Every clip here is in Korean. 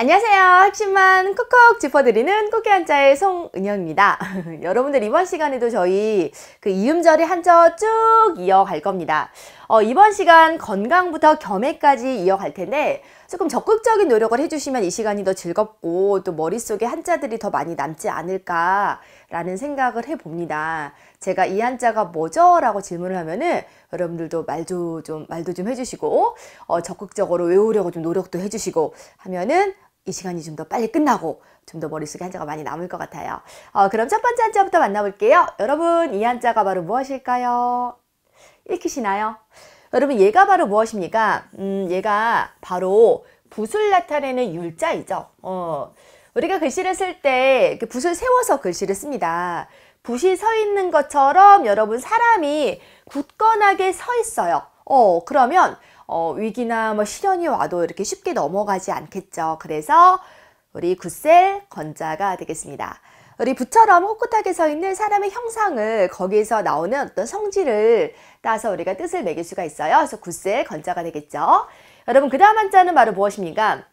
안녕하세요. 핵심만 콕콕 짚어드리는 꽃게 한자의 송은영입니다. 여러분들 이번 시간에도 저희 그 이음절의 한자 쭉 이어갈 겁니다. 어, 이번 시간 건강부터 겸해까지 이어갈 텐데 조금 적극적인 노력을 해주시면 이 시간이 더 즐겁고 또 머릿속에 한자들이 더 많이 남지 않을까라는 생각을 해봅니다. 제가 이 한자가 뭐죠? 라고 질문을 하면은 여러분들도 말도 좀, 말도 좀 해주시고, 어, 적극적으로 외우려고 좀 노력도 해주시고 하면은 이 시간이 좀 더 빨리 끝나고 좀 더 머릿속에 한자가 많이 남을 것 같아요. 어, 그럼 첫 번째 한자부터 만나볼게요. 여러분 이 한자가 바로 무엇일까요? 읽히시나요? 여러분 얘가 바로 무엇입니까? 음, 얘가 바로 붓을 나타내는 율자이죠. 어, 우리가 글씨를 쓸 때 붓을 세워서 글씨를 씁니다. 붓이 서 있는 것처럼 여러분 사람이 굳건하게 서 있어요. 어, 그러면 어, 위기나 뭐 시련이 와도 이렇게 쉽게 넘어가지 않겠죠. 그래서 우리 굿셀 건자가 되겠습니다. 우리 부처럼 꿋꿋하게 서 있는 사람의 형상을 거기에서 나오는 어떤 성질을 따서 우리가 뜻을 매길 수가 있어요. 그래서 굿셀 건자가 되겠죠. 여러분 그 다음 한자는 바로 무엇입니까?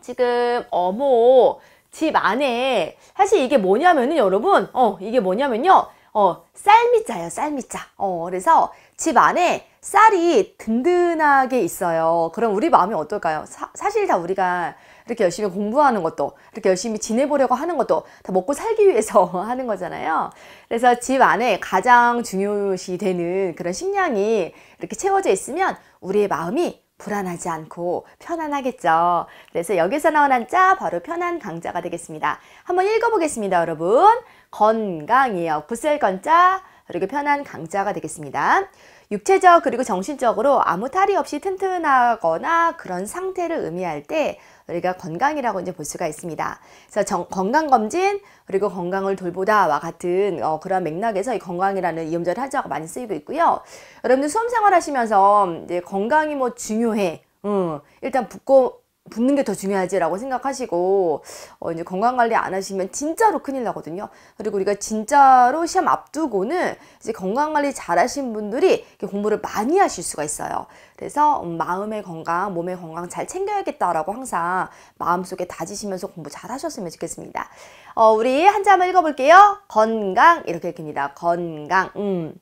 지금 어모 집 안에 사실 이게 뭐냐면은 여러분 어 이게 뭐냐면요 어 쌀미자예요 쌀미자 어 그래서 집 안에 쌀이 든든하게 있어요. 그럼 우리 마음이 어떨까요? 사, 사 실다 우리가 이렇게 열심히 공부하는 것도 이렇게 열심히 지내보려고 하는 것도 다 먹고 살기 위해서 하는 거잖아요. 그래서 집 안에 가장 중요시 되는 그런 식량이 이렇게 채워져 있으면 우리의 마음이 불안하지 않고 편안하겠죠. 그래서 여기서 나온 한자 바로 편한 강자가 되겠습니다. 한번 읽어보겠습니다, 여러분. 건강이에요. 구슬 건자 그리고 편한 강자가 되겠습니다. 육체적 그리고 정신적으로 아무 탈이 없이 튼튼하거나 그런 상태를 의미할 때 우리가 건강이라고 이제 볼 수가 있습니다. 그래서 정, 건강검진 그리고 건강을 돌보다와 같은 어, 그런 맥락에서 이 건강이라는 이음절 한자가 많이 쓰이고 있고요. 여러분들 수험생활 하시면서 이제 건강이 뭐 중요해. 음, 일단 붓고 붙는 게 더 중요하지라고 생각하시고 어 이제 건강 관리 안 하시면 진짜로 큰일 나거든요. 그리고 우리가 진짜로 시험 앞두고는 이제 건강 관리 잘하신 분들이 공부를 많이 하실 수가 있어요. 그래서 음, 마음의 건강, 몸의 건강 잘 챙겨야겠다라고 항상 마음속에 다지시면서 공부 잘하셨으면 좋겠습니다. 어 우리 한자 한번 읽어볼게요. 건강 이렇게 읽니다 건강. 음.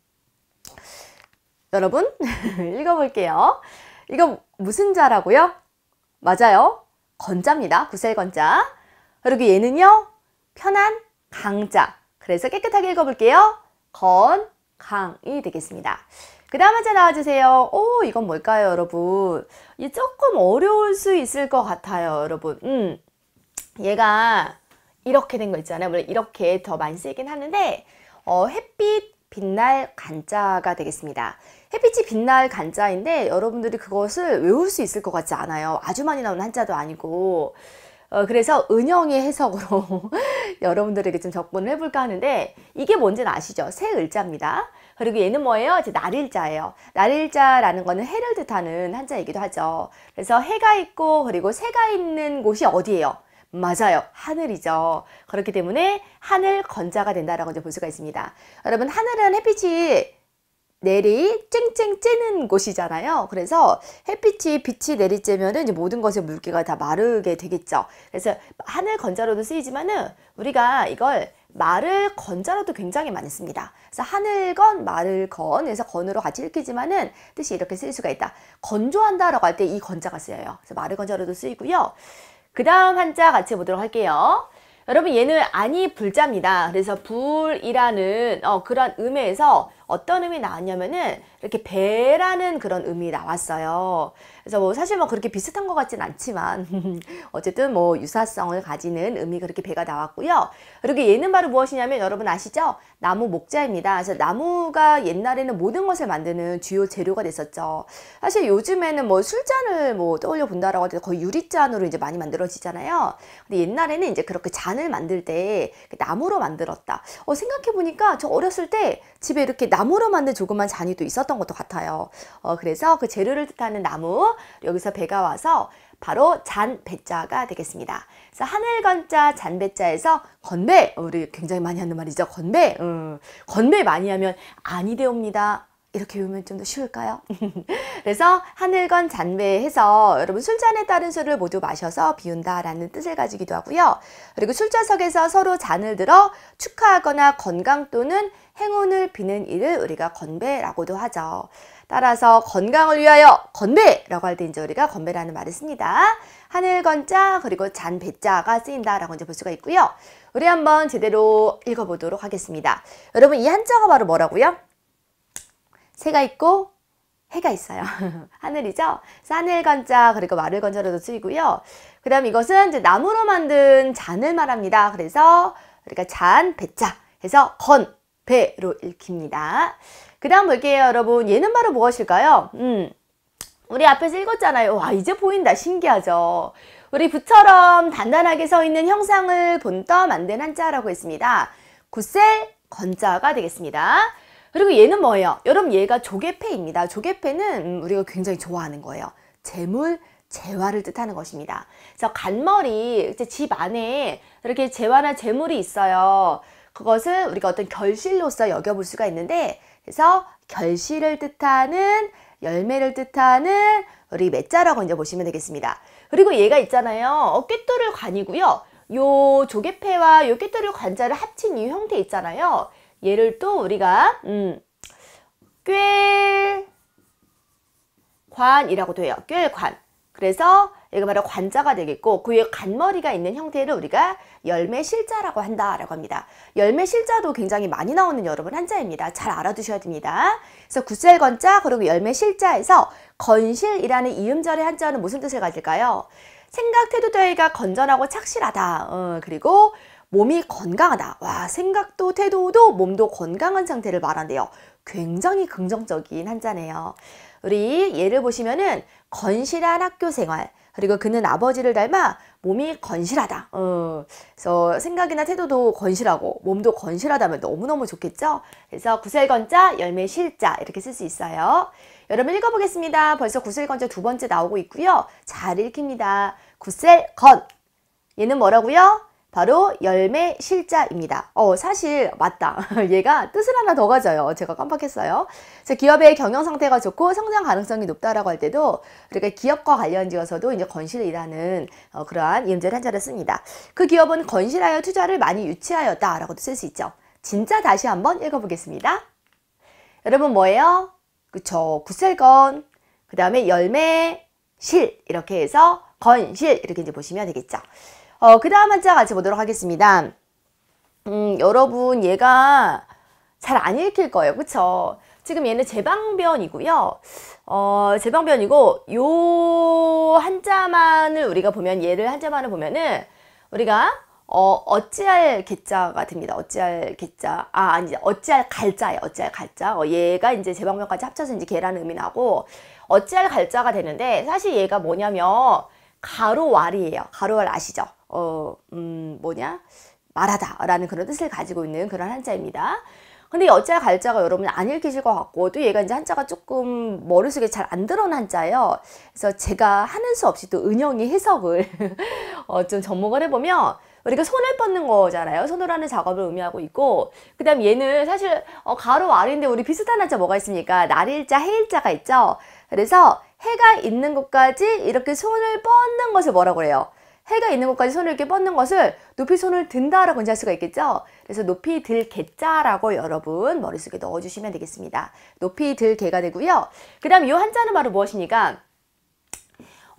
여러분 읽어볼게요. 이거 무슨 자라고요? 맞아요. 건자입니다. 구셀건자. 그리고 얘는요. 편한 강자. 그래서 깨끗하게 읽어볼게요. 건, 강이 되겠습니다. 그 다음 한자 나와주세요. 오, 이건 뭘까요, 여러분? 이 조금 어려울 수 있을 것 같아요, 여러분. 음, 얘가 이렇게 된 거 있잖아요. 물론 이렇게 더 많이 쓰이긴 하는데, 어, 햇빛, 빛날, 간자가 되겠습니다. 햇빛이 빛날 간자인데 여러분들이 그것을 외울 수 있을 것 같지 않아요. 아주 많이 나오는 한자도 아니고 어, 그래서 은영의 해석으로 여러분들에게 좀 접근을 해볼까 하는데 이게 뭔지는 아시죠? 새 을자입니다. 그리고 얘는 뭐예요? 이제 날일자예요. 날일자라는 거는 해를 뜻하는 한자이기도 하죠. 그래서 해가 있고 그리고 새가 있는 곳이 어디예요? 맞아요. 하늘이죠. 그렇기 때문에 하늘 건자가 된다라고 이제 볼 수가 있습니다. 여러분 하늘은 햇빛이 내리 쨍쨍 쬐는 곳이잖아요. 그래서 햇빛이 빛이 내리쬐면은 이제 모든 것의 물기가 다 마르게 되겠죠. 그래서 하늘 건자로도 쓰이지만은 우리가 이걸 말을 건자로도 굉장히 많이 씁니다. 그래서 하늘건, 말을건, 에서 건으로 같이 읽히지만은 뜻이 이렇게 쓸 수가 있다. 건조한다라고 할 때 이 건자가 쓰여요. 그래서 말을 건자로도 쓰이고요. 그 다음 한자 같이 보도록 할게요. 여러분 얘는 아니 불자입니다. 그래서 불이라는 어, 그런 의미에서 어떤 의미 나왔냐면은 이렇게 배라는 그런 의미 나왔어요. 그래서 뭐 사실 뭐 그렇게 비슷한 것 같진 않지만 어쨌든 뭐 유사성을 가지는 의미 그렇게 배가 나왔고요. 그리고 얘는 바로 무엇이냐면 여러분 아시죠? 나무 목자입니다. 그래서 나무가 옛날에는 모든 것을 만드는 주요 재료가 됐었죠. 사실 요즘에는 뭐 술잔을 뭐 떠올려 본다라고 해도 거의 유리잔으로 이제 많이 만들어지잖아요. 근데 옛날에는 이제 그렇게 잔을 만들 때 나무로 만들었다. 어, 생각해 보니까 저 어렸을 때 집에 이렇게 나무로 만든 조그만 잔이 또 있었던 것도 같아요. 어, 그래서 그 재료를 뜻하는 나무 여기서 배가 와서 바로 잔배자가 되겠습니다. 그래서 하늘건자 잔배자에서 건배 우리 굉장히 많이 하는 말이죠. 건배 음, 건배 많이 하면 아니 되옵니다. 이렇게 외우면 좀 더 쉬울까요? 그래서 하늘건 잔매해서 여러분 술잔에 따른 술을 모두 마셔서 비운다라는 뜻을 가지기도 하고요. 그리고 술자석에서 서로 잔을 들어 축하하거나 건강 또는 행운을 비는 일을 우리가 건배라고도 하죠. 따라서 건강을 위하여 건배라고 할 때 이제 우리가 건배라는 말을 씁니다. 하늘 건자 그리고 잔 배자가 쓰인다라고 이제 볼 수가 있고요. 우리 한번 제대로 읽어보도록 하겠습니다. 여러분 이 한자가 바로 뭐라고요? 새가 있고 해가 있어요. 하늘이죠. 싸늘 건자 그리고 마를 건자로도 쓰이고요. 그 다음 이것은 이제 나무로 만든 잔을 말합니다. 그래서 우리가 잔, 배 자 해서 건, 배로 읽힙니다. 그 다음 볼게요 여러분. 얘는 바로 무엇일까요? 음, 우리 앞에서 읽었잖아요. 와 이제 보인다. 신기하죠. 우리 부처럼 단단하게 서 있는 형상을 본떠 만든 한자라고 했습니다. 구셀 건자가 되겠습니다. 그리고 얘는 뭐예요? 여러분 얘가 조개패입니다. 조개패는 음, 우리가 굉장히 좋아하는 거예요. 재물, 재화를 뜻하는 것입니다. 그래서 간머리, 이제 집 안에 이렇게 재화나 재물이 있어요. 그것은 우리가 어떤 결실로서 여겨볼 수가 있는데 그래서 결실을 뜻하는 열매를 뜻하는 우리 맷자라고 이제 보시면 되겠습니다. 그리고 얘가 있잖아요. 어, 꿰뚫을 관이고요. 요 조개패와 요깨뚫을 관자를 합친 이 형태 있잖아요. 얘를 또 우리가 음, 꿰관이라고도 해요. 꿰관. 그래서 이거 바로 관자가 되겠고 그 위에 관머리가 있는 형태를 우리가 열매실자라고 한다라고 합니다. 열매실자도 굉장히 많이 나오는 여러분 한자입니다. 잘 알아두셔야 됩니다. 그래서 구셀건자 그리고 열매실자에서 건실이라는 이음절의 한자는 무슨 뜻을 가질까요? 생각 해도더위가 건전하고 착실하다. 어, 그리고 몸이 건강하다. 와, 생각도 태도도 몸도 건강한 상태를 말한대요. 굉장히 긍정적인 한자네요. 우리 예를 보시면은 건실한 학교 생활, 그리고 그는 아버지를 닮아 몸이 건실하다. 어, 그래서 생각이나 태도도 건실하고 몸도 건실하다면 너무너무 좋겠죠? 그래서 구슬건자, 열매 실자 이렇게 쓸 수 있어요. 여러분 읽어보겠습니다. 벌써 구슬건자 두 번째 나오고 있고요. 잘 읽힙니다. 구슬건. 얘는 뭐라고요? 바로 열매 실자입니다. 어, 사실 맞다. 얘가 뜻을 하나 더 가져요. 제가 깜빡했어요. 그래서 기업의 경영 상태가 좋고 성장 가능성이 높다라고 할 때도 그러니까 기업과 관련 지어서도 이제 건실이라는 어, 그러한 이제를 한자를 씁니다. 그 기업은 건실하여 투자를 많이 유치하였다라고도 쓸 수 있죠. 진짜 다시 한번 읽어보겠습니다. 여러분 뭐예요? 그쵸. 구셀건. 그 다음에 열매 실 이렇게 해서 건실 이렇게 이제 보시면 되겠죠. 어, 그 다음 한자 같이 보도록 하겠습니다. 음, 여러분 얘가 잘 안 읽힐 거예요. 그쵸? 지금 얘는 제방변이고요. 어, 제방변이고 요 한자만을 우리가 보면 얘를 한자만을 보면은 우리가 어, 어찌할 개자가 됩니다. 어찌할 개자. 아, 아니, 어찌할 갈자예요. 어찌할 갈자. 어, 얘가 이제 제방변까지 합쳐서 이제 개라는 의미 나고, 어찌할 갈자가 되는데, 사실 얘가 뭐냐면, 가로왈이에요. 가로왈 아시죠? 어, 음, 뭐냐? 말하다 라는 그런 뜻을 가지고 있는 그런 한자입니다. 근데 여자 갈자가 여러분 안 읽히실 것 같고 또 얘가 이제 한자가 조금 머릿속에 잘 안 들어온 한자예요. 그래서 제가 하는 수 없이 또 은영이 해석을 어, 좀 접목을 해보면 우리가 손을 뻗는 거잖아요. 손으로 하는 작업을 의미하고 있고 그 다음 얘는 사실 어, 가로 아래인데 우리 비슷한 한자 뭐가 있습니까? 날일자, 해일자가 있죠. 그래서 해가 있는 곳까지 이렇게 손을 뻗는 것을 뭐라고 해요? 해가 있는 곳까지 손을 이렇게 뻗는 것을 높이 손을 든다라고 인지할 수가 있겠죠. 그래서 높이 들 개자라고 여러분 머릿속에 넣어주시면 되겠습니다. 높이 들개가 되고요. 그 다음 이 한자는 바로 무엇이니까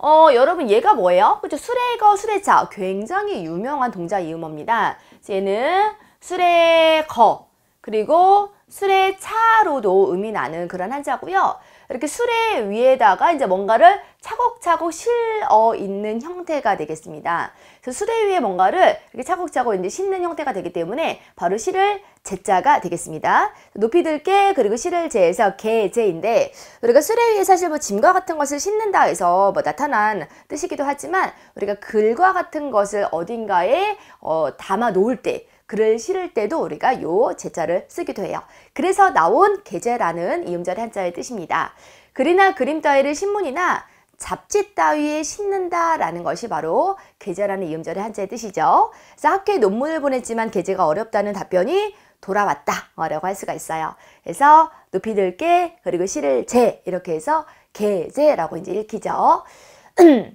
어 여러분 얘가 뭐예요? 그죠? 수레거 수레차 굉장히 유명한 동자 이음어입니다. 얘는 수레거 그리고 수레차로도 의미 나는 그런 한자고요. 이렇게 수레 위에다가 이제 뭔가를 차곡차곡 실어 있는 형태가 되겠습니다. 그래서 수레 위에 뭔가를 이렇게 차곡차곡 이제 싣는 형태가 되기 때문에 바로 실을 제자가 되겠습니다. 높이 들게 그리고 실을 제에서 개제인데 우리가 수레 위에 사실 뭐 짐과 같은 것을 싣는다 해서 뭐 나타난 뜻이기도 하지만 우리가 글과 같은 것을 어딘가에 어, 담아 놓을 때 글을 실을 때도 우리가 요 제자를 쓰기도 해요. 그래서 나온 계제라는 이음절 한자의 뜻입니다. 글이나 그림 따위를 신문이나 잡지 따위에 싣는다라는 것이 바로 계제라는 이음절의 한자의 뜻이죠. 그래서 학교에 논문을 보냈지만 계제가 어렵다는 답변이 돌아왔다 어, 라고 할 수가 있어요. 그래서 높이 들게 그리고 실을 제 이렇게 해서 계제라고 이제 읽히죠.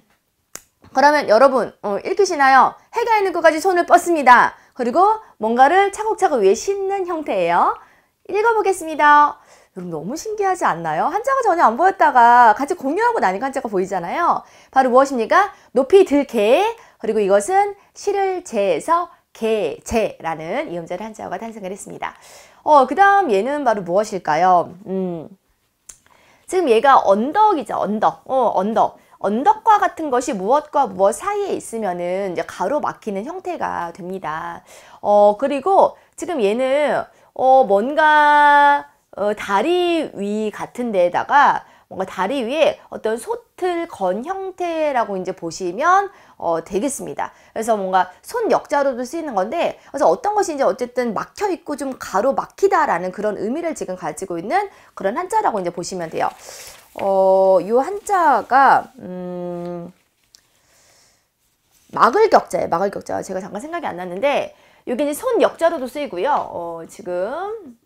그러면 여러분 어, 읽히시나요? 해가 있는 것까지 손을 뻗습니다. 그리고 뭔가를 차곡차곡 위에 싣는 형태예요. 읽어보겠습니다. 여러분 너무 신기하지 않나요? 한자가 전혀 안 보였다가 같이 공유하고 나니까 한자가 보이잖아요. 바로 무엇입니까? 높이 들개 그리고 이것은 실을 재에서 개, 재라는 이음절 한자어가 탄생을 했습니다. 어, 그 다음 얘는 바로 무엇일까요? 음, 지금 얘가 언덕이죠, 언덕. 어, 언덕. 언덕과 같은 것이 무엇과 무엇 사이에 있으면은 이제 가로막히는 형태가 됩니다. 어, 그리고 지금 얘는 어, 뭔가 어, 다리 위 같은 데에다가 뭔가 다리 위에 어떤 소틀 건 형태라고 이제 보시면 어, 되겠습니다. 그래서 뭔가 손 역자로도 쓰이는 건데 그래서 어떤 것이 이제 어쨌든 막혀 있고 좀 가로 막히다라는 그런 의미를 지금 가지고 있는 그런 한자라고 이제 보시면 돼요. 어, 요 한자가 음, 막을 격자예요. 막을 격자. 제가 잠깐 생각이 안 났는데 여기 이제 손 역자로도 쓰이고요. 어, 지금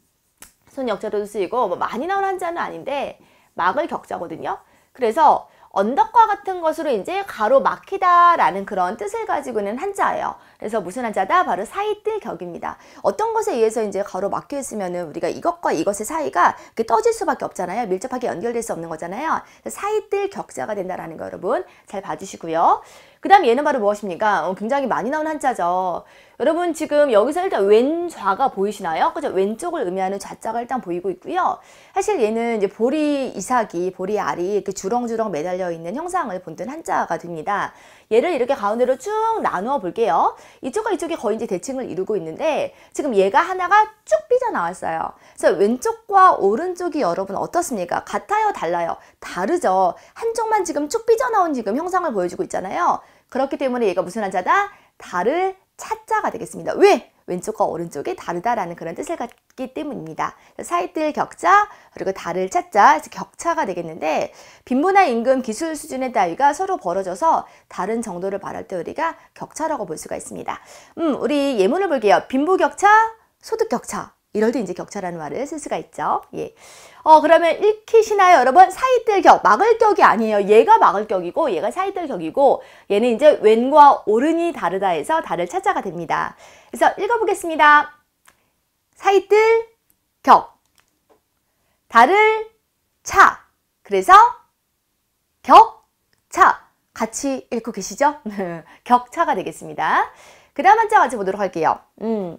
손 역자로도 쓰이고 뭐 많이 나온 한자는 아닌데 막을 격자거든요. 그래서 언덕과 같은 것으로 이제 가로 막히다라는 그런 뜻을 가지고 있는 한자예요. 그래서 무슨 한자다? 바로 사이뜰격입니다. 어떤 것에 의해서 이제 가로 막혀 있으면은 우리가 이것과 이것의 사이가 이렇게 떠질 수밖에 없잖아요. 밀접하게 연결될 수 없는 거잖아요. 사이뜰격자가 된다라는 거 여러분 잘 봐주시고요. 그 다음 에 얘는 바로 무엇입니까? 어, 굉장히 많이 나온 한자죠. 여러분 지금 여기서 일단 왼좌가 보이시나요? 그죠? 왼쪽을 의미하는 좌자가 일단 보이고 있고요. 사실 얘는 이제 보리 이삭이, 보리 알이 이렇게 주렁주렁 매달려 있는 형상을 본뜬 한자가 됩니다. 얘를 이렇게 가운데로 쭉 나누어 볼게요. 이쪽과 이쪽이 거의 이제 대칭을 이루고 있는데 지금 얘가 하나가 쭉 삐져나왔어요. 그래서 왼쪽과 오른쪽이 여러분 어떻습니까? 같아요? 달라요? 다르죠. 한쪽만 지금 쭉 삐져나온 지금 형상을 보여주고 있잖아요. 그렇기 때문에 얘가 무슨 한자다? 다를 찾자가 되겠습니다. 왜? 왼쪽과 오른쪽이 다르다라는 그런 뜻을 갖기 때문입니다. 사이뜰 격자 그리고 달을 찾자 격차가 되겠는데 빈부나 임금 기술 수준의 따위가 서로 벌어져서 다른 정도를 말할 때 우리가 격차라고 볼 수가 있습니다. 음, 우리 예문을 볼게요. 빈부 격차, 소득 격차 이럴 때 이제 격차라는 말을 쓸 수가 있죠. 예. 어, 그러면 읽히시나요, 여러분? 사이뜰 격, 막을 격이 아니에요. 얘가 막을 격이고, 얘가 사이뜰 격이고, 얘는 이제 왼과 오른이 다르다 해서 다를 찾아가 됩니다. 그래서 읽어보겠습니다. 사이뜰 격. 다를 차. 그래서 격, 차. 같이 읽고 계시죠? 격차가 되겠습니다. 그 다음 한자 같이 보도록 할게요. 음.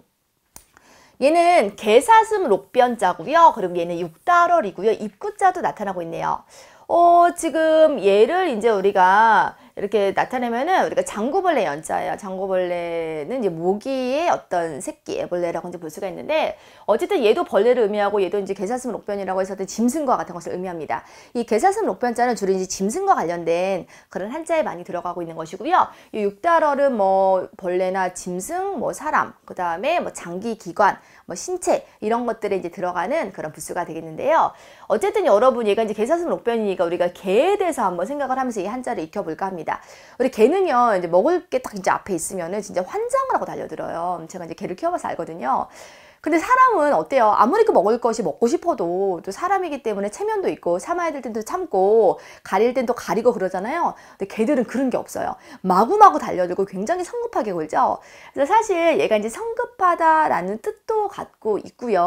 얘는 개사슴 록변자고요. 그리고 얘는 6달월이고요. 입구자도 나타나고 있네요. 어, 지금 얘를 이제 우리가 이렇게 나타내면은 우리가 장구벌레 연자예요. 장구벌레는 이제 모기의 어떤 새끼 애벌레라고 이제 볼 수가 있는데 어쨌든 얘도 벌레를 의미하고 얘도 이제 개사슴 록변이라고 해서 짐승과 같은 것을 의미합니다. 이 개사슴 록변자는 주로 이제 짐승과 관련된 그런 한자에 많이 들어가고 있는 것이고요. 이육달러는뭐 벌레나 짐승, 뭐 사람, 그 다음에 뭐 장기 기관, 뭐 신체 이런 것들에 이제 들어가는 그런 부스가 되겠는데요. 어쨌든 여러분 얘가 이제 개사슴 록변이니까 우리가 개에 대해서 한번 생각을 하면서 이 한자를 익혀볼까 합니다. 우리 개는요 이제 먹을 게 딱 이제 앞에 있으면은 진짜 환장을 하고 달려들어요. 제가 이제 개를 키워봐서 알거든요. 근데 사람은 어때요? 아무리 그 먹을 것이 먹고 싶어도 또 사람이기 때문에 체면도 있고 참아야 될 땐도 참고 가릴 땐 또 가리고 그러잖아요. 근데 개들은 그런 게 없어요. 마구마구 달려들고 굉장히 성급하게 굴죠. 그래서 사실 얘가 이제 성급하다라는 뜻도 갖고 있고요.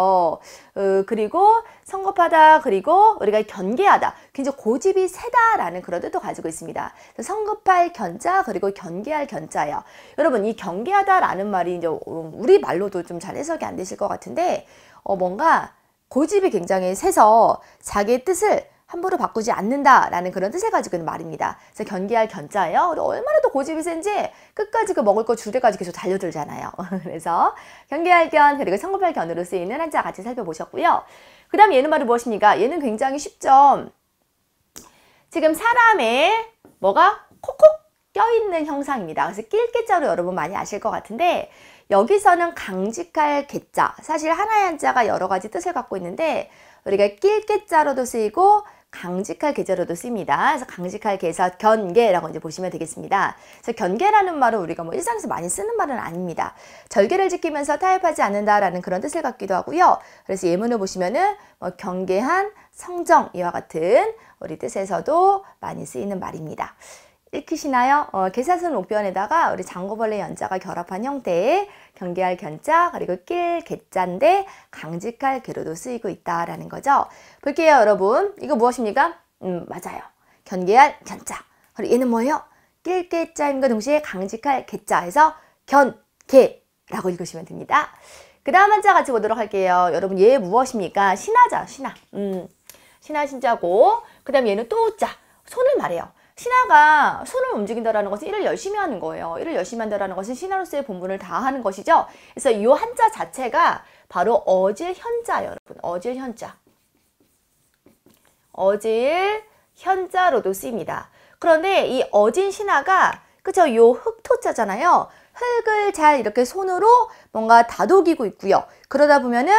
어, 그리고 성급하다 그리고 우리가 경계하다 굉장히 고집이 세다라는 그런 뜻도 가지고 있습니다. 성급할 견자 그리고 경계할 견자예요. 여러분 이경계하다라는 말이 이제 우리 말로도 좀 잘 해석이 안 되실 것 같은데 어 뭔가 고집이 굉장히 세서 자기의 뜻을 함부로 바꾸지 않는다라는 그런 뜻을 가지고 있는 말입니다. 그래서 견기할 견자예요. 우리 얼마나 또 고집이 센지 끝까지 그 먹을 거 줄에까지 계속 달려들잖아요. 그래서 견기할 견 그리고 성급할 견으로 쓰이는 한자 같이 살펴보셨고요. 그 다음 얘는 말이 무엇입니까? 얘는 굉장히 쉽죠. 지금 사람의 뭐가 콕콕 껴있는 형상입니다. 그래서 낄깨자로 여러분 많이 아실 것 같은데 여기서는 강직할 개자 사실 하나의 한자가 여러 가지 뜻을 갖고 있는데 우리가 낄깨자로도 쓰이고 강직할 계좌로도 씁니다. 그래서 강직할 계좌 견계라고 이제 보시면 되겠습니다. 그래서 견계라는 말은 우리가 뭐 일상에서 많이 쓰는 말은 아닙니다. 절개를 지키면서 타협하지 않는다라는 그런 뜻을 갖기도 하고요. 그래서 예문을 보시면은 뭐 경계한 성정 이와 같은 우리 뜻에서도 많이 쓰이는 말입니다. 읽히시나요? 어, 개사슬 옥변에다가 우리 장고벌레 연자가 결합한 형태의 경계할 견자 그리고 낄 개자인데 강직할 개로도 쓰이고 있다라는 거죠. 볼게요 여러분. 이거 무엇입니까? 음 맞아요. 경계할 견자. 그리고 얘는 뭐예요? 낄 개자임과 동시에 강직할 개자에서 견개라고 읽으시면 됩니다. 그 다음 한자 같이 보도록 할게요. 여러분 얘 무엇입니까? 신하자 신하. 음 신하 신자고 그 다음 얘는 또자. 손을 말해요. 신하가 손을 움직인다라는 것은 일을 열심히 하는 거예요. 일을 열심히 한다라는 것은 신하로서의 본분을 다하는 것이죠. 그래서 이 한자 자체가 바로 어질 현자 여러분. 어질 현자. 어질 현자로도 쓰입니다. 그런데 이 어진 신하가 그쵸 요 흙토자잖아요. 흙을 잘 이렇게 손으로 뭔가 다독이고 있고요. 그러다 보면은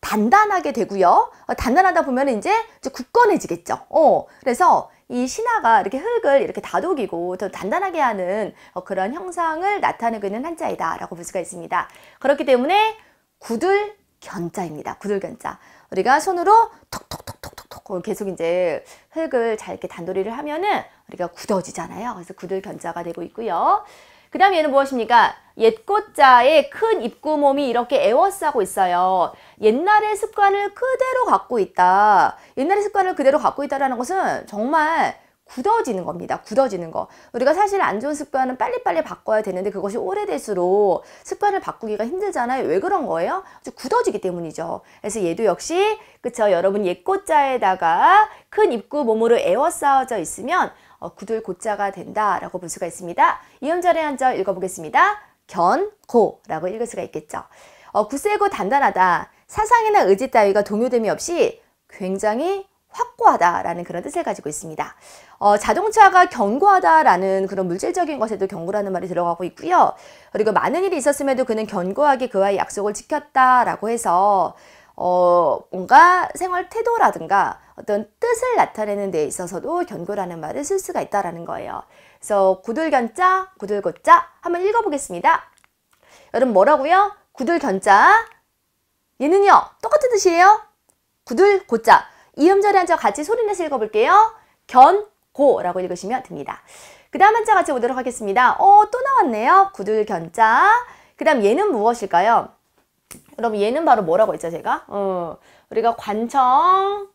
단단하게 되고요. 어, 단단하다 보면 이제, 이제 굳건해지겠죠. 어, 그래서 이 신화가 이렇게 흙을 이렇게 다독이고 더 단단하게 하는 어, 그런 형상을 나타내고 있는 한자이다 라고 볼 수가 있습니다. 그렇기 때문에 구들 견자입니다. 구들 견자. 우리가 손으로 톡톡톡톡톡톡 계속 이제 흙을 잘 이렇게 단도리를 하면은 우리가 굳어지잖아요. 그래서 구들 견자가 되고 있고요. 그 다음 얘는 무엇입니까? 옛꽃자의 큰 입구몸이 이렇게 에워싸고 있어요. 옛날의 습관을 그대로 갖고 있다. 옛날의 습관을 그대로 갖고 있다는 것은 정말 굳어지는 겁니다. 굳어지는 거. 우리가 사실 안 좋은 습관은 빨리빨리 바꿔야 되는데 그것이 오래될수록 습관을 바꾸기가 힘들잖아요. 왜 그런 거예요? 굳어지기 때문이죠. 그래서 얘도 역시 그쵸 여러분 옛꽃자에다가 큰 입구 몸으로 에워싸워져 있으면 어, 구둘고자가 된다라고 볼 수가 있습니다. 이음절의 한자 읽어보겠습니다. 견고라고 읽을 수가 있겠죠. 어, 굳세고 단단하다. 사상이나 의지 따위가 동요됨이 없이 굉장히 확고하다라는 그런 뜻을 가지고 있습니다. 어, 자동차가 견고하다라는 그런 물질적인 것에도 견고라는 말이 들어가고 있고요. 그리고 많은 일이 있었음에도 그는 견고하게 그와의 약속을 지켰다라고 해서 어, 뭔가 생활 태도라든가 어떤 뜻을 나타내는 데 있어서도 견고라는 말을 쓸 수가 있다라는 거예요. 그래서 구들견자, 구들고자 한번 읽어보겠습니다. 여러분 뭐라고요? 구들견자 얘는요 똑같은 뜻이에요. 구들고자 이음절에 한자 같이 소리내서 읽어볼게요. 견고라고 읽으시면 됩니다. 그 다음 한자 같이 보도록 하겠습니다. 어, 또 나왔네요. 구들견자. 그 다음 얘는 무엇일까요? 여러분 얘는 바로 뭐라고 했죠 제가? 어, 우리가 관청,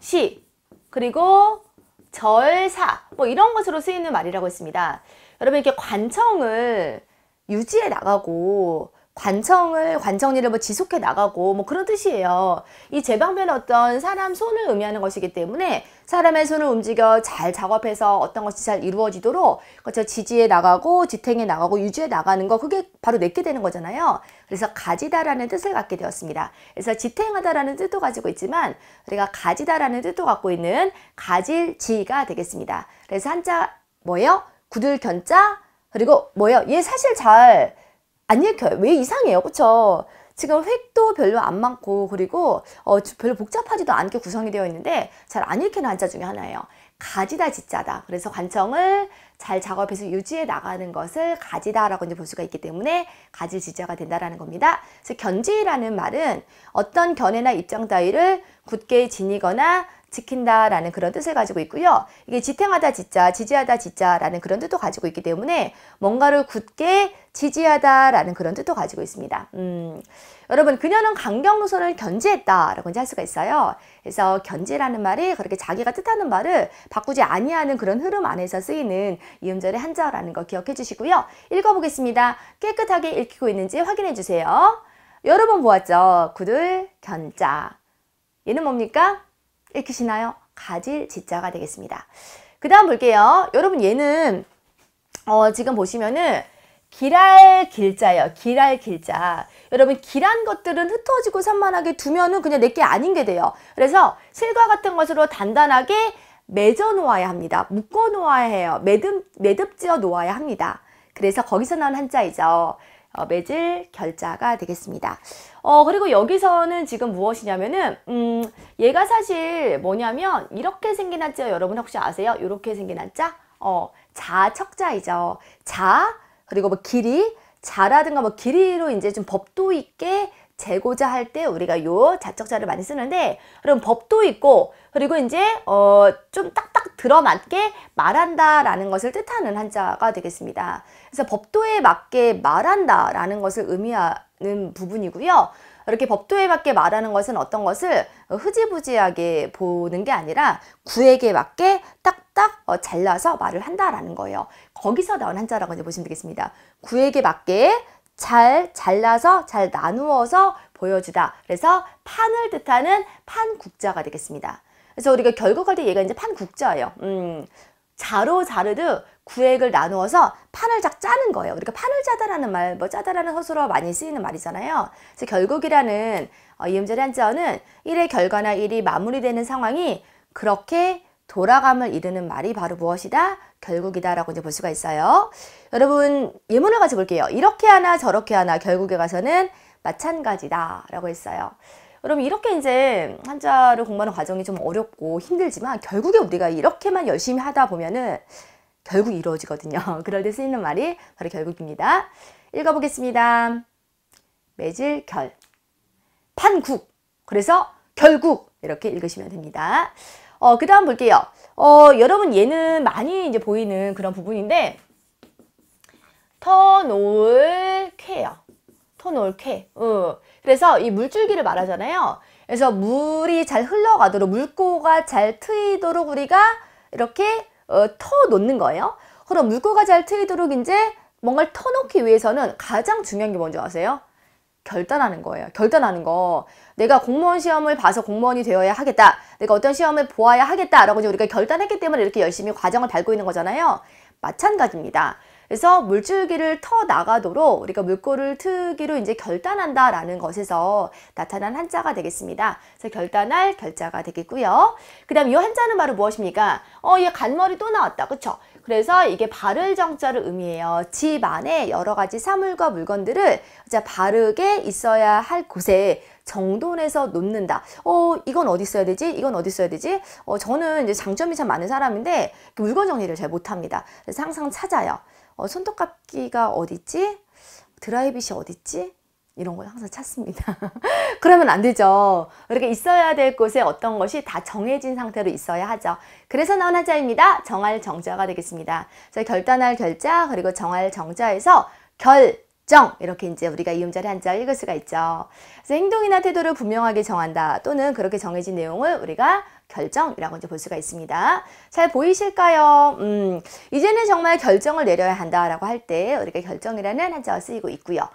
시, 그리고 절사 뭐 이런 것으로 쓰이는 말이라고 했습니다. 여러분 이렇게 관청을 유지해 나가고 관청을 관청리를 뭐 지속해 나가고 뭐 그런 뜻이에요. 이 제방면 어떤 사람 손을 의미하는 것이기 때문에 사람의 손을 움직여 잘 작업해서 어떤 것이 잘 이루어지도록 그저 지지해 나가고 지탱해 나가고 유지해 나가는 거 그게 바로 내게 되는 거잖아요. 그래서 가지다라는 뜻을 갖게 되었습니다. 그래서 지탱하다라는 뜻도 가지고 있지만 우리가 가지다라는 뜻도 갖고 있는 가질지가 되겠습니다. 그래서 한자 뭐예요? 구들견자 그리고 뭐예요? 얘 사실 잘안 읽혀요. 왜 이상해요? 그쵸? 지금 획도 별로 안 많고 그리고 어, 별로 복잡하지도 않게 구성이 되어 있는데 잘 안 읽히는 한자 중에 하나예요. 가지다 짓자다. 그래서 관청을 잘 작업해서 유지해 나가는 것을 가지다라고 이제 볼 수가 있기 때문에 가지 지자가 된다라는 겁니다. 그래서 견지라는 말은 어떤 견해나 입장 따위를 굳게 지니거나 지킨다 라는 그런 뜻을 가지고 있고요. 이게 지탱하다 지자 지지하다 지자 라는 그런 뜻도 가지고 있기 때문에 뭔가를 굳게 지지하다 라는 그런 뜻도 가지고 있습니다. 음, 여러분 그녀는 강경노선을 견제했다 라고 이제 할 수가 있어요. 그래서 견제라는 말이 그렇게 자기가 뜻하는 말을 바꾸지 아니하는 그런 흐름 안에서 쓰이는 이음절의 한자라는 거 기억해 주시고요. 읽어보겠습니다. 깨끗하게 읽히고 있는지 확인해 주세요. 여러 번 보았죠. 구들, 견자. 얘는 뭡니까? 읽히시나요? 가질 지자가 되겠습니다. 그 다음 볼게요. 여러분 얘는 어, 지금 보시면은 길알 길자예요. 길알 길자. 여러분 길한 것들은 흩어지고 산만하게 두면은 그냥 내게 아닌 게 돼요. 그래서 실과 같은 것으로 단단하게 맺어 놓아야 합니다. 묶어 놓아야 해요. 매듭 매듭지어 놓아야 합니다. 그래서 거기서 나온 한자이죠. 어, 맺을 결자가 되겠습니다. 어, 그리고 여기서는 지금 무엇이냐면은, 음, 얘가 사실 뭐냐면, 이렇게 생긴 한자 여러분 혹시 아세요? 이렇게 생긴 한자? 어, 자, 척자이죠. 자, 그리고 뭐 길이, 자라든가 뭐 길이로 이제 좀 법도 있게 재고자 할 때 우리가 요 자척자를 많이 쓰는데 그럼 법도 있고 그리고 이제 어 좀 딱딱 들어맞게 말한다라는 것을 뜻하는 한자가 되겠습니다. 그래서 법도에 맞게 말한다라는 것을 의미하는 부분이고요. 이렇게 법도에 맞게 말하는 것은 어떤 것을 흐지부지하게 보는 게 아니라 구에게 맞게 딱딱 어, 잘라서 말을 한다라는 거예요. 거기서 나온 한자라고 이제 보시면 되겠습니다. 구에게 맞게 잘 잘라서 잘 나누어서 보여주다. 그래서 판을 뜻하는 판국자가 되겠습니다. 그래서 우리가 결국할 때 얘가 이제 판국자예요. 음, 자로 자르듯 구획을 나누어서 판을 쫙 짜는 거예요. 우리가 그러니까 판을 짜다라는 말, 뭐 짜다라는 허수로 많이 쓰이는 말이잖아요. 그래서 결국이라는 어, 이음절 의 한자어는 일의 결과나 일이 마무리되는 상황이 그렇게 돌아감을 이루는 말이 바로 무엇이다? 결국이다라고 이제 볼 수가 있어요. 여러분 예문을 가져 볼게요. 이렇게 하나 저렇게 하나 결국에 가서는 마찬가지다라고 했어요. 여러분 이렇게 이제 한자를 공부하는 과정이 좀 어렵고 힘들지만 결국에 우리가 이렇게만 열심히 하다 보면은 결국 이루어지거든요. 그럴 때 쓰이는 말이 바로 결국입니다. 읽어보겠습니다. 매질결 판국 그래서 결국 이렇게 읽으시면 됩니다. 어, 그 다음 볼게요. 어, 여러분 얘는 많이 이제 보이는 그런 부분인데 터, 놓을케요 터널케. 어. 그래서 이 물줄기를 말하잖아요. 그래서 물이 잘 흘러가도록 물고가 잘 트이도록 우리가 이렇게 어, 터 놓는 거예요. 그럼 물고가 잘 트이도록 이제 뭔가를 터놓기 위해서는 가장 중요한 게 뭔지 아세요? 결단하는 거예요. 결단하는 거. 내가 공무원 시험을 봐서 공무원이 되어야 하겠다. 내가 어떤 시험을 보아야 하겠다라고 이제 우리가 결단했기 때문에 이렇게 열심히 과정을 밟고 있는 거잖아요. 마찬가지입니다. 그래서 물줄기를 터 나가도록 우리가 물꼬를 트기로 이제 결단한다라는 것에서 나타난 한자가 되겠습니다. 그래서 결단할 결자가 되겠고요. 그다음 이 한자는 바로 무엇입니까? 어, 얘 간머리 또 나왔다, 그렇죠? 그래서 이게 바를 정자를 의미해요. 집 안에 여러 가지 사물과 물건들을 진짜 바르게 있어야 할 곳에 정돈해서 놓는다. 어, 이건 어디 써야 되지? 이건 어디 써야 되지? 어, 저는 이제 장점이 참 많은 사람인데 그 물건 정리를 잘 못합니다. 그래서 항상 찾아요. 어, 손톱깎이가 어딨지? 드라이빗이 어딨지? 이런 걸 항상 찾습니다. 그러면 안 되죠. 이렇게 있어야 될 곳에 어떤 것이 다 정해진 상태로 있어야 하죠. 그래서 나온 한자입니다. 정할 정자가 되겠습니다. 자, 결단할 결자 그리고 정할 정자에서 결정 이렇게 이제 우리가 이음자를 한자 읽을 수가 있죠. 그래서 행동이나 태도를 분명하게 정한다 또는 그렇게 정해진 내용을 우리가 결정이라고 이제 볼 수가 있습니다. 잘 보이실까요? 음, 이제는 정말 결정을 내려야 한다라고 할 때 우리가 결정이라는 한자가 쓰이고 있고요.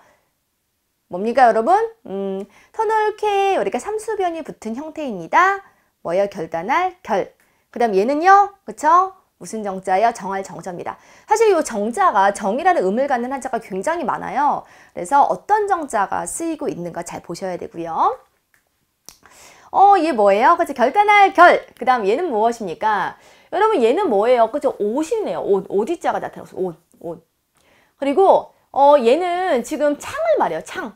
뭡니까 여러분? 음, 터널케 우리가 삼수변이 붙은 형태입니다. 뭐요? 결단할 결. 그 다음 얘는요? 그쵸? 무슨 정자예요? 정할 정자입니다. 사실 이 정자가 정이라는 음을 갖는 한자가 굉장히 많아요. 그래서 어떤 정자가 쓰이고 있는가 잘 보셔야 되고요. 어, 얘 뭐예요? 그치? 결단할 결. 그 다음 얘는 무엇입니까? 여러분, 얘는 뭐예요? 그쵸? 옷이네요. 옷. 옷이 자가 나타났어. 옷. 옷. 그리고, 어, 얘는 지금 창을 말해요. 창.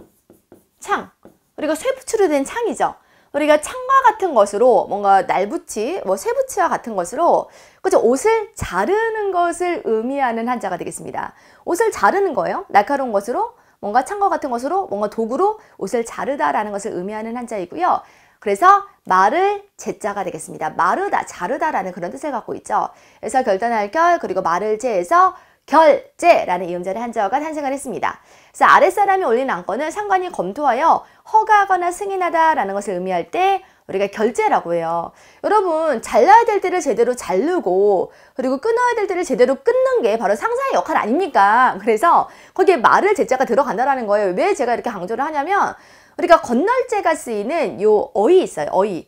창. 우리가 쇠붙이로 된 창이죠. 우리가 창과 같은 것으로 뭔가 날붙이, 뭐 쇠붙이와 같은 것으로 그죠 옷을 자르는 것을 의미하는 한자가 되겠습니다. 옷을 자르는 거예요. 날카로운 것으로 뭔가 창과 같은 것으로 뭔가 도구로 옷을 자르다라는 것을 의미하는 한자이고요. 그래서 말을 제자가 되겠습니다. 마르다, 자르다라는 그런 뜻을 갖고 있죠. 그래서 결단할 결 그리고 말을 제에서 결제라는 이음절의 한자어가 탄생을 했습니다. 그래서 아랫사람이 올린 안건을 상관이 검토하여 허가하거나 승인하다라는 것을 의미할 때 우리가 결제라고 해요. 여러분 잘라야 될 때를 제대로 자르고 그리고 끊어야 될 때를 제대로 끊는 게 바로 상사의 역할 아닙니까? 그래서 거기에 말을 제자가 들어간다라는 거예요. 왜 제가 이렇게 강조를 하냐면 우리가 건널제가 쓰이는 요 어이 있어요. 어이.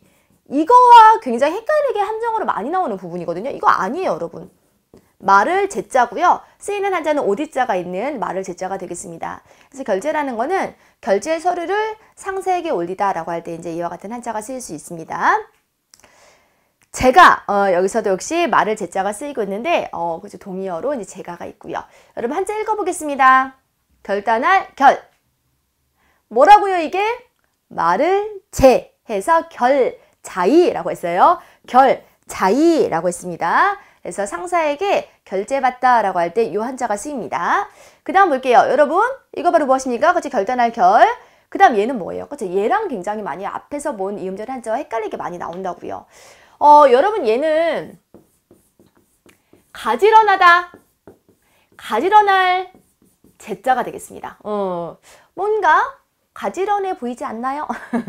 이거와 굉장히 헷갈리게 함정으로 많이 나오는 부분이거든요. 이거 아니에요, 여러분. 말을 제자고요. 쓰이는 한자는 오디자가 있는 말을 제자가 되겠습니다. 그래서 결제라는 거는 결제 서류를 상세에게 올리다라고 할 때 이제 이와 같은 한자가 쓰일 수 있습니다. 제가 어, 여기서도 역시 말을 제자가 쓰이고 있는데 어, 그죠 동의어로 이제 제가가 있고요. 여러분 한자 읽어보겠습니다. 결단할 결 뭐라고요 이게? 말을 제 해서 결자이라고 했어요. 결자이라고 했습니다. 그래서 상사에게 결제받다라고 할때요 한자가 쓰입니다. 그 다음 볼게요. 여러분 이거 바로 무엇입니까? 그치 결단할 결. 그 다음 얘는 뭐예요? 그치 얘랑 굉장히 많이 앞에서 본 이음절 한자와 헷갈리게 많이 나온다고요. 어 여러분 얘는 가지런하다. 가지런할 제자가 되겠습니다. 어, 뭔가 가지런해 보이지 않나요?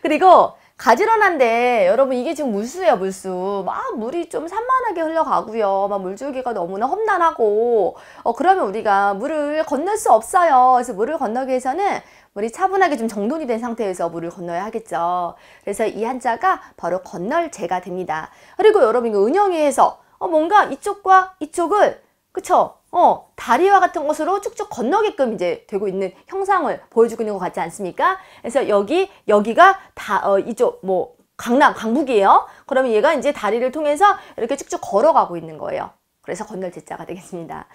그리고 가지런한데 여러분 이게 지금 물수예요 물수 막 물이 좀 산만하게 흘러가고요 막 물줄기가 너무나 험난하고 어 그러면 우리가 물을 건널 수 없어요 그래서 물을 건너기 위해서는 물이 차분하게 좀 정돈이 된 상태에서 물을 건너야 하겠죠 그래서 이 한자가 바로 건널재가 됩니다 그리고 여러분 이거 은영이에서 어 뭔가 이쪽과 이쪽을 그쵸? 어, 다리와 같은 것으로 쭉쭉 건너게끔 이제 되고 있는 형상을 보여주고 있는 것 같지 않습니까? 그래서 여기, 여기가 다, 어, 이쪽, 뭐, 강남, 강북이에요. 그러면 얘가 이제 다리를 통해서 이렇게 쭉쭉 걸어가고 있는 거예요. 그래서 건널 제자가 되겠습니다.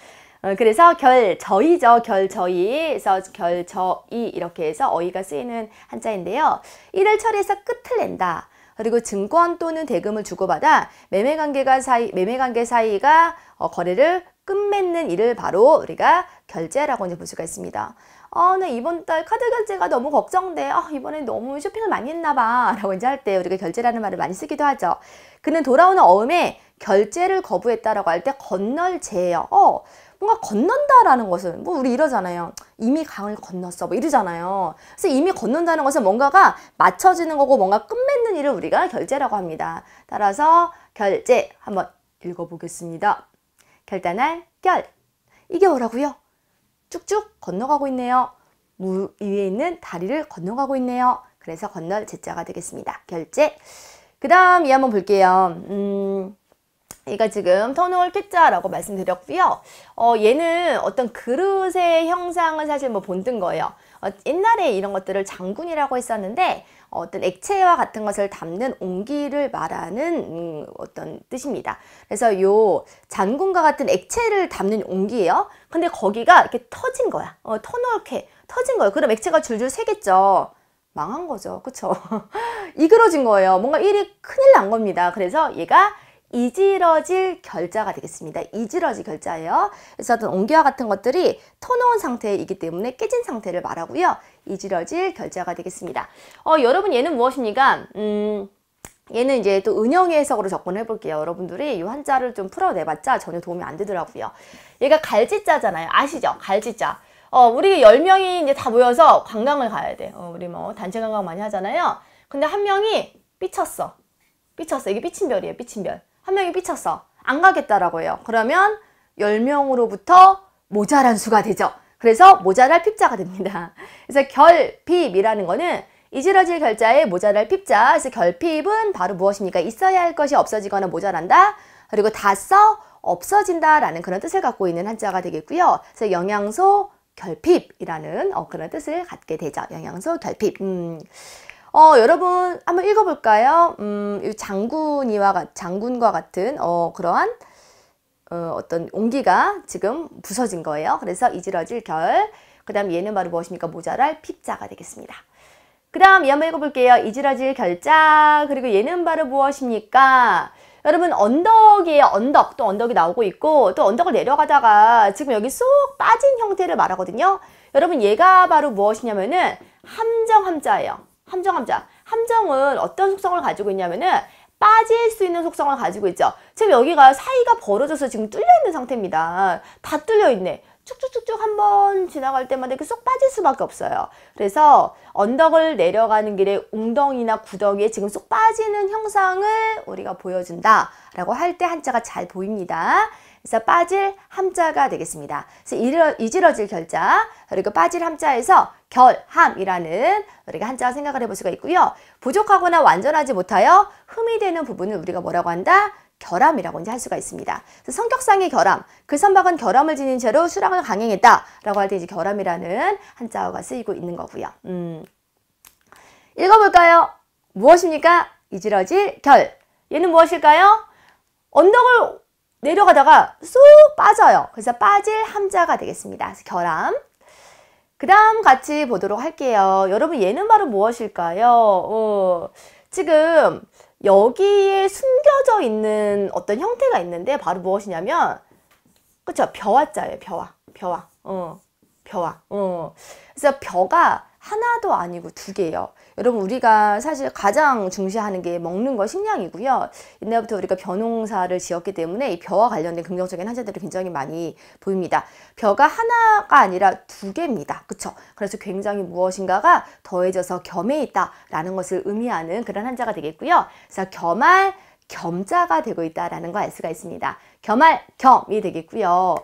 어, 그래서 결, 저이죠. 결, 저이. 그래서 결, 저이. 이렇게 해서 어이가 쓰이는 한자인데요. 이를 처리해서 끝을 낸다. 그리고 증권 또는 대금을 주고받아 매매관계가 사이, 매매관계 사이가 어, 거래를 끝맺는 일을 바로 우리가 결제라고 이제 볼 수가 있습니다. 아, 어, 나 네, 이번 달 카드 결제가 너무 걱정돼. 아, 이번에 너무 쇼핑을 많이 했나 봐. 라고 이제 할 때 우리가 결제라는 말을 많이 쓰기도 하죠. 그는 돌아오는 어음에 결제를 거부했다라고 할 때 건널제예요. 어, 뭔가 건넌다라는 것은 뭐 우리 이러잖아요. 이미 강을 건넜어. 뭐 이러잖아요. 그래서 이미 건넌다는 것은 뭔가가 맞춰지는 거고 뭔가 끝맺는 일을 우리가 결제라고 합니다. 따라서 결제 한번 읽어보겠습니다. 결단할 결. 이게 뭐라고요? 쭉쭉 건너가고 있네요. 물 위에 있는 다리를 건너가고 있네요. 그래서 건널 제자가 되겠습니다. 결제. 그 다음 이 한번 볼게요. 음, 얘가 지금 터널 쾌자라고 말씀드렸고요. 어, 얘는 어떤 그릇의 형상을 사실 뭐 본뜬 거예요. 어, 옛날에 이런 것들을 장군이라고 했었는데 어떤 액체와 같은 것을 담는 온기를 말하는 음, 어떤 뜻입니다. 그래서 요 장군과 같은 액체를 담는 온기예요 근데 거기가 이렇게 터진 거야. 어, 터널케 터진 거예요. 그럼 액체가 줄줄 새겠죠. 망한 거죠. 그쵸? 이그러진 거예요. 뭔가 일이 큰일 난 겁니다. 그래서 얘가 이지러질 결자가 되겠습니다. 이지러질 결자예요. 그래서 어떤 옹기와 같은 것들이 터놓은 상태이기 때문에 깨진 상태를 말하고요. 이지러질 결자가 되겠습니다. 어, 여러분 얘는 무엇입니까? 음... 얘는 이제 또 은영의 해석으로 접근해 볼게요. 여러분들이 이 한자를 좀 풀어내봤자 전혀 도움이 안 되더라고요. 얘가 갈지자잖아요. 아시죠? 갈지자. 어, 우리 10명이 이제 다 모여서 관광을 가야 돼. 어, 우리 뭐 단체 관광 많이 하잖아요. 근데 한 명이 삐쳤어. 삐쳤어. 이게 삐친별이에요. 삐친별. 한 명이 삐쳤어. 안 가겠다라고 해요. 그러면 10명으로부터 모자란 수가 되죠. 그래서 모자랄 핍자가 됩니다. 그래서 결핍이라는 거는 이지러질 결자에 모자랄 핍자. 그래서 결핍은 바로 무엇입니까? 있어야 할 것이 없어지거나 모자란다. 그리고 다 써 없어진다라는 그런 뜻을 갖고 있는 한자가 되겠고요. 그래서 영양소 결핍이라는 어, 그런 뜻을 갖게 되죠. 영양소 결핍. 음. 어, 여러분 한번 읽어볼까요? 음, 장군이와 장군과 같은 어, 그러한 어, 어떤 온기가 지금 부서진 거예요. 그래서 이지러질 결. 그 다음 얘는 바로 무엇입니까? 모자랄 핍자가 되겠습니다. 그 다음 이 한번 읽어볼게요. 이지러질 결자. 그리고 얘는 바로 무엇입니까? 여러분 언덕이에요. 언덕. 또 언덕이 나오고 있고 또 언덕을 내려가다가 지금 여기 쏙 빠진 형태를 말하거든요. 여러분 얘가 바로 무엇이냐면은 함정함자예요. 함정함자. 함정은 어떤 속성을 가지고 있냐면은 빠질 수 있는 속성을 가지고 있죠. 지금 여기가 사이가 벌어져서 지금 뚫려 있는 상태입니다. 다 뚫려 있네. 쭉쭉쭉쭉 한번 지나갈 때마다 이렇게 쏙 빠질 수밖에 없어요. 그래서 언덕을 내려가는 길에 웅덩이나 구덩이에 지금 쏙 빠지는 형상을 우리가 보여준다라고 할 때 한자가 잘 보입니다. 그래서 빠질 함자가 되겠습니다. 그래서 이러, 이질어질 결자 그리고 빠질 함자에서 결함이라는 우리가 한자 생각을 해볼 수가 있고요. 부족하거나 완전하지 못하여 흠이 되는 부분을 우리가 뭐라고 한다? 결함이라고 이제 할 수가 있습니다. 그래서 성격상의 결함, 그 선박은 결함을 지닌 채로 수량을 강행했다라고 할 때 이제 결함이라는 한자어가 쓰이고 있는 거고요. 음. 읽어볼까요? 무엇입니까? 이지러질 결. 얘는 무엇일까요? 언덕을 내려가다가 쏙 빠져요. 그래서 빠질 함자가 되겠습니다. 결함. 그 다음 같이 보도록 할게요. 여러분 얘는 바로 무엇일까요? 어, 지금 여기에 숨겨져 있는 어떤 형태가 있는데 바로 무엇이냐면 그쵸 벼와자예요 벼와 벼와 어 벼와 어 그래서 벼가 하나도 아니고 두 개예요. 여러분 우리가 사실 가장 중시하는 게 먹는 거 식량이고요. 옛날부터 우리가 벼농사를 지었기 때문에 이 벼와 관련된 긍정적인 환자들이 굉장히 많이 보입니다. 벼가 하나가 아니라 두 개입니다. 그렇죠? 그래서 굉장히 무엇인가가 더해져서 겸해 있다라는 것을 의미하는 그런 환자가 되겠고요. 그래서 겸할 겸자가 되고 있다라는 걸 알 수가 있습니다. 겸할 겸이 되겠고요.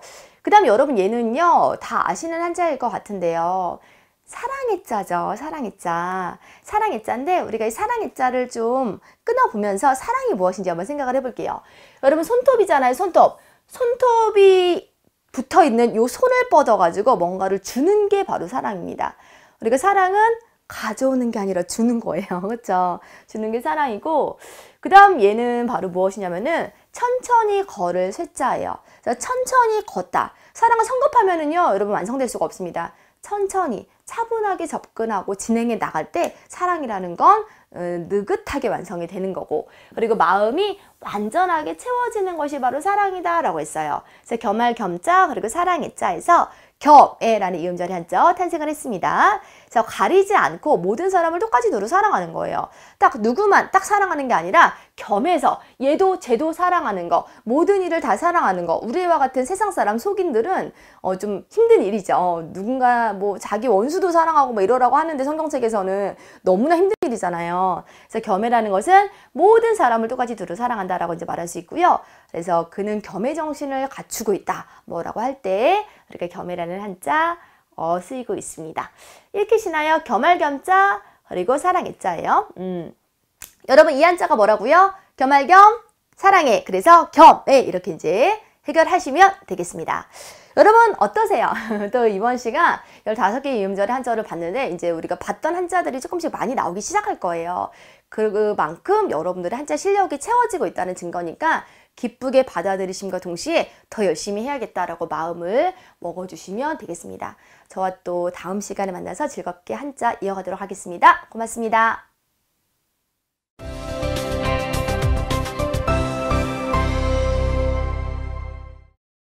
그 다음 여러분 얘는요 다 아시는 환자일것 같은데요. 사랑의 자죠. 사랑의 자. 사랑의 자인데 우리가 이 사랑의 자를 좀 끊어보면서 사랑이 무엇인지 한번 생각을 해볼게요. 여러분 손톱이잖아요. 손톱. 손톱이 붙어있는 요 손을 뻗어가지고 뭔가를 주는 게 바로 사랑입니다. 우리가 사랑은 가져오는 게 아니라 주는 거예요. 그렇죠? 주는 게 사랑이고 그 다음 얘는 바로 무엇이냐면은 천천히 걸을 쇠자예요. 천천히 걷다. 사랑을 성급하면은요. 여러분 완성될 수가 없습니다. 천천히 차분하게 접근하고 진행해 나갈 때 사랑이라는 건 어, 느긋하게 완성이 되는 거고 그리고 마음이 완전하게 채워지는 것이 바로 사랑이다 라고 했어요. 그래서 겸할 겸자 그리고 사랑의 자에서 겸에라는 이음절이 한자 탄생을 했습니다. 자 가리지 않고 모든 사람을 똑같이 도로 사랑하는 거예요. 딱 누구만 딱 사랑하는 게 아니라 겸해서 얘도 쟤도 사랑하는 거 모든 일을 다 사랑하는 거 우리와 같은 세상 사람 속인들은 어, 좀 힘든 일이죠 어, 누군가 뭐 자기 원수도 사랑하고 뭐 이러라고 하는데 성경책에서는 너무나 힘든 일이잖아요 그래서 겸해라는 것은 모든 사람을 똑같이 두루 사랑한다라고 이제 말할 수 있고요 그래서 그는 겸해 정신을 갖추고 있다 뭐라고 할 때 이렇게 겸해라는 한자 어 쓰이고 있습니다 읽히시나요? 겸할겸자 그리고 사랑의자예요 음. 여러분 이 한자가 뭐라고요? 겸할겸 사랑해. 그래서 겸에 네, 이렇게 이제 해결하시면 되겠습니다. 여러분 어떠세요? 또 이번 시간 15개의 유음절의 한자를 봤는데 이제 우리가 봤던 한자들이 조금씩 많이 나오기 시작할 거예요. 그만큼 여러분들의 한자 실력이 채워지고 있다는 증거니까 기쁘게 받아들이심과 동시에 더 열심히 해야겠다라고 마음을 먹어주시면 되겠습니다. 저와 또 다음 시간에 만나서 즐겁게 한자 이어가도록 하겠습니다. 고맙습니다.